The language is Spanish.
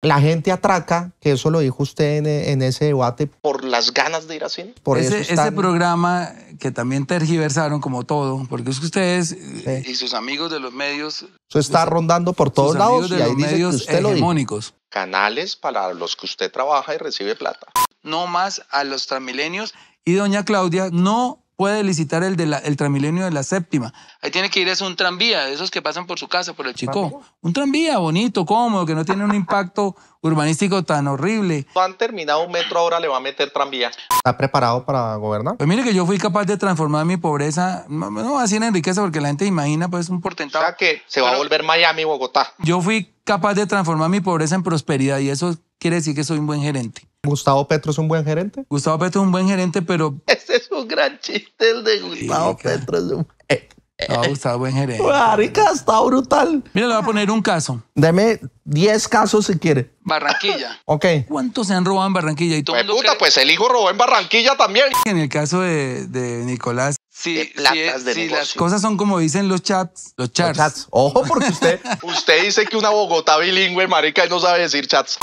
La gente atraca, que eso lo dijo usted en, ese debate, por las ganas de ir a Por ese, programa que también tergiversaron como todo, porque es que ustedes eh, y sus amigos de los medios... Eso está rondando por todos lados de y los medios dice Canales para los que usted trabaja y recibe plata. No más a los transmilenios y doña Claudia no puede licitar el, de el de la Séptima. Ahí tiene que ir eso, un tranvía, esos que pasan por su casa, por el Chico. Un tranvía bonito, cómodo, que no tiene un impacto urbanístico tan horrible. Han terminado un metro, ahora le va a meter tranvía. ¿Está preparado para gobernar? Pues mire que yo fui capaz de transformar mi pobreza, no, así en riqueza, porque la gente imagina pues un portentado. O que se va a volver Miami, Bogotá. Yo fui capaz de transformar mi pobreza en prosperidad y eso quiere decir que soy un buen gerente. ¿Gustavo Petro es un buen gerente? Gustavo Petro es un buen gerente, pero... Ese es un gran chiste, el de Gustavo Petro es un eh, eh, no, eh. Gustavo buen gerente. Marica, está brutal. Mira, le voy a poner un caso. Deme 10 casos si quiere. Barranquilla. ok. ¿Cuántos se han robado en Barranquilla? Y todo pues, puta, pues el hijo robó en Barranquilla también. En el caso de, Nicolás. Sí, las cosas son como dicen los chats, los chats. Ojo, porque usted. usted dice que una Bogotá bilingüe, marica, no sabe decir chats.